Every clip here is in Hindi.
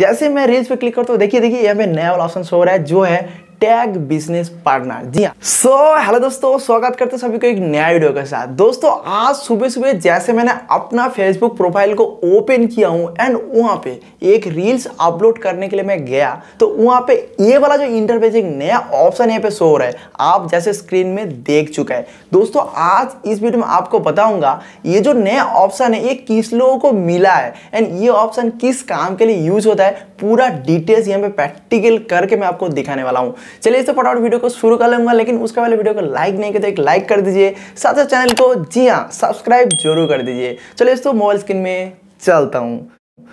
जैसे मैं रील्स पे क्लिक करता हूँ देखिए देखिए यहाँ पे नया वाला ऑप्शन शो हो रहा है जो है टैग बिजनेस पार्टनर जी हाँ सो so, हेलो दोस्तों स्वागत करते सभी को एक नया वीडियो के साथ दोस्तों आज सुबह सुबह जैसे मैंने अपना फेसबुक प्रोफाइल को ओपन किया हूँ एंड वहाँ पे एक रील्स अपलोड करने के लिए मैं गया तो वहाँ पे ये वाला जो इंटरफेस एक नया ऑप्शन यहाँ पे शो हो रहा है आप जैसे स्क्रीन में देख चुका है दोस्तों आज इस वीडियो में आपको बताऊंगा ये जो नया ऑप्शन है ये किस लोगों को मिला है एंड ये ऑप्शन किस काम के लिए यूज होता है पूरा डिटेल्स यहाँ पे प्रैक्टिकल करके मैं आपको दिखाने वाला हूँ चलिए इससे तो फटाफट वीडियो को शुरू कर लूंगा लेकिन उसके पहले वीडियो को लाइक नहीं किया तो एक लाइक कर दीजिए साथ साथ चैनल को जी हाँ सब्सक्राइब जरूर कर दीजिए चलिए इस मोबाइल तो स्क्रीन में चलता हूँ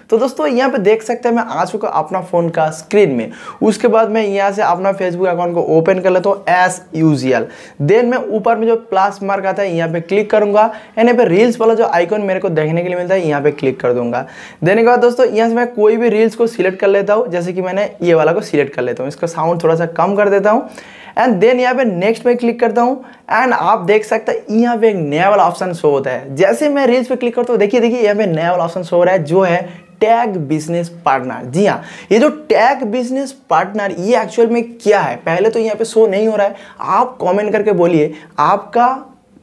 तो दोस्तों यहाँ पे देख सकते हैं मैं आ चुका अपना फ़ोन का स्क्रीन में उसके बाद मैं यहाँ से अपना फेसबुक अकाउंट को ओपन कर लेता हूँ एस यूजियल देन मैं ऊपर में जो प्लस मार्क आता है यहाँ पे क्लिक करूंगा एंड यहाँ पे रील्स वाला जो आइकॉन मेरे को देखने के लिए मिलता है यहाँ पे क्लिक कर दूंगा देने के बाद दोस्तों यहाँ से मैं कोई भी रील्स को सिलेक्ट कर लेता हूँ जैसे कि मैंने ये वाला को सिलेक्ट कर लेता हूँ इसका साउंड थोड़ा सा कम कर देता हूँ एंड देन यहाँ पे नेक्स्ट में क्लिक करता हूँ एंड आप देख सकते हैं यहाँ पे एक नया वाला ऑप्शन शो होता है जैसे मैं रील्स पे क्लिक करता हूँ देखिए देखिए यहाँ पे नया वाला ऑप्शन शो हो रहा है जो है टैग बिजनेस पार्टनर जी हाँ ये जो टैग बिजनेस पार्टनर ये एक्चुअल में क्या है पहले तो यहाँ पे शो नहीं हो रहा है आप कॉमेंट करके बोलिए आपका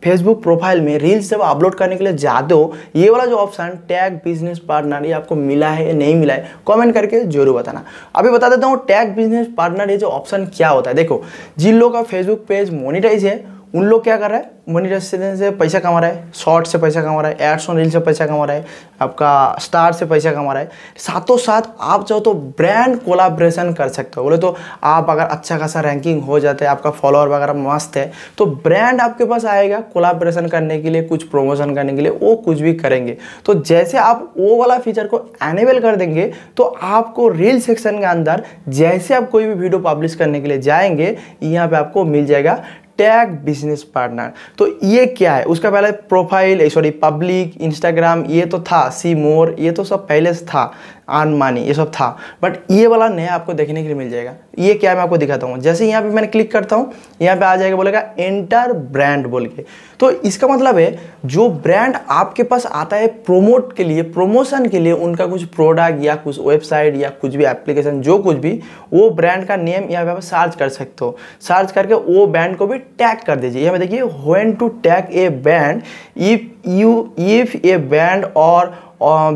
फेसबुक प्रोफाइल में रील्स जब अपलोड करने के लिए जाते हो ये वाला जो ऑप्शन टैग बिजनेस पार्टनर ये आपको मिला है या नहीं मिला है कमेंट करके जरूर बताना अभी बता देता हूँ टैग बिजनेस पार्टनर ये जो ऑप्शन क्या होता है देखो जिन लोगों का फेसबुक पेज मोनिटाइज है उन लोग क्या कर रहा है रेसिडेंस से पैसा कमा रहा है शॉर्ट से पैसा कमा रहा है एड्स ऑन रील से पैसा कमा रहा है आपका स्टार से पैसा कमा रहा है साथों साथ आप चाहो तो ब्रांड कोलाब्रेशन कर सकते हो बोले तो आप अगर अच्छा खासा रैंकिंग हो जाता है आपका फॉलोअर वगैरह मस्त है तो ब्रांड आपके पास आएगा कोलाब्रेशन करने के लिए कुछ प्रमोशन करने के लिए वो कुछ भी करेंगे तो जैसे आप वो वाला फीचर को एनेबल कर देंगे तो आपको रील सेक्शन के अंदर जैसे आप कोई भी वीडियो पब्लिश करने के लिए जाएंगे यहाँ पर आपको मिल जाएगा टैग बिजनेस पार्टनर तो ये क्या है उसका पहले प्रोफाइल सॉरी पब्लिक इंस्टाग्राम ये तो था सी मोर ये तो सब पहले से था आन मानी ये सब था बट ये वाला नया आपको देखने के लिए मिल जाएगा ये क्या मैं आपको दिखाता हूँ जैसे यहाँ पे मैंने क्लिक करता हूँ यहाँ पे आ जाएगा बोलेगा एंटर ब्रांड बोल के तो इसका मतलब है जो ब्रांड आपके पास आता है प्रोमोट के लिए प्रोमोशन के लिए उनका कुछ प्रोडक्ट या कुछ वेबसाइट या कुछ भी एप्लीकेशन जो कुछ भी वो ब्रांड का नेम यहाँ पे आप सर्च कर सकते हो सर्च करके वो ब्रांड को भी टैग कर दीजिए यहाँ पे देखिए when to tag a band if you if a band और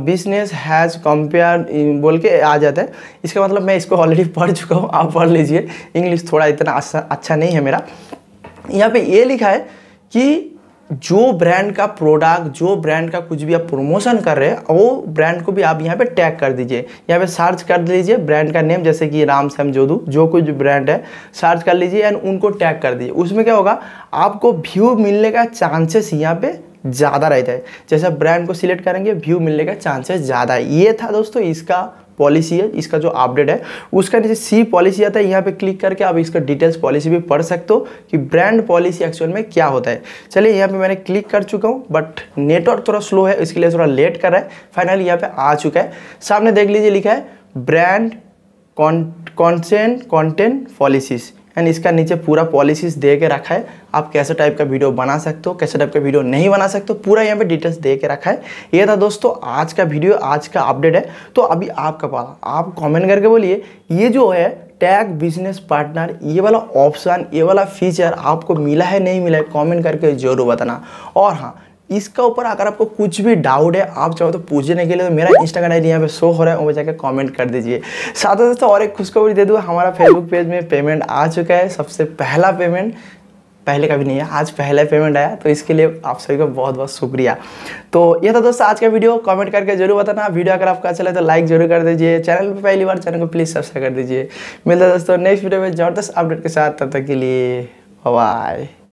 बिजनेस हैज़ कंपेयर बोल के आ जाता है इसका मतलब मैं इसको ऑलरेडी पढ़ चुका हूँ आप पढ़ लीजिए इंग्लिश थोड़ा इतना अच्छा नहीं है मेरा यहाँ पे ये लिखा है कि जो ब्रांड का प्रोडक्ट जो ब्रांड का कुछ भी आप प्रमोशन कर रहे हैं वो ब्रांड को भी आप यहाँ पे टैग कर दीजिए यहाँ पे सर्च कर लीजिए ब्रांड का नेम जैसे कि राम सैम जोदू जो कुछ ब्रांड है सर्च कर लीजिए एंड उनको टैग कर दीजिए उसमें क्या होगा आपको व्यू मिलने का चांसेस यहाँ पे ज़्यादा रहता है जैसे ब्रांड को सिलेक्ट करेंगे व्यू मिलने का चांसेस ज़्यादा है ये था दोस्तों इसका पॉलिसी है इसका जो अपडेट है उसका नीचे सी पॉलिसी आता है यहाँ पे क्लिक करके आप इसका डिटेल्स पॉलिसी भी पढ़ सकते हो कि ब्रांड पॉलिसी एक्चुअल में क्या होता है चलिए यहाँ पे मैंने क्लिक कर चुका हूँ बट नेटवर्क थोड़ा स्लो है इसके लिए थोड़ा लेट कर रहा है फाइनली यहाँ पे आ चुका है सामने देख लीजिए लिखा है brand consent content policies and इसका नीचे पूरा पॉलिसीज दे के रखा है आप कैसे टाइप का वीडियो बना सकते हो कैसे टाइप का वीडियो नहीं बना सकते हो पूरा यहाँ पे डिटेल्स दे के रखा है ये था दोस्तों आज का वीडियो आज का अपडेट है तो अभी आपका पाला आप कॉमेंट करके बोलिए ये जो है टैग बिजनेस पार्टनर ये वाला ऑप्शन ये वाला फीचर आपको मिला है नहीं मिला है कॉमेंट करके ज़रूर बताना और हाँ इसका ऊपर अगर आपको कुछ भी डाउट है आप चाहो तो पूछने के लिए तो मेरा इंस्टाग्राम आई यहाँ पे शो हो रहा है वो जाकर कमेंट कर दीजिए साथ ही दोस्तों और एक खुशखबरी दे दूँ हमारा फेसबुक पेज में पेमेंट आ चुका है सबसे पहला पेमेंट पहले का भी नहीं है आज पहला पेमेंट आया तो इसके लिए आप सभी का बहुत बहुत शुक्रिया तो यह था दोस्तों आज का वीडियो कमेंट करके जरूर बताना वीडियो अगर आपका अच्छा लगे तो लाइक जरूर कर दीजिए चैनल पर पहली बार चैनल को प्लीज़ सब्सक्राइब कर दीजिए मिलता है दोस्तों नेक्स्ट वीडियो में ज़बरदस्त अपडेट के साथ तब तक के लिए बाय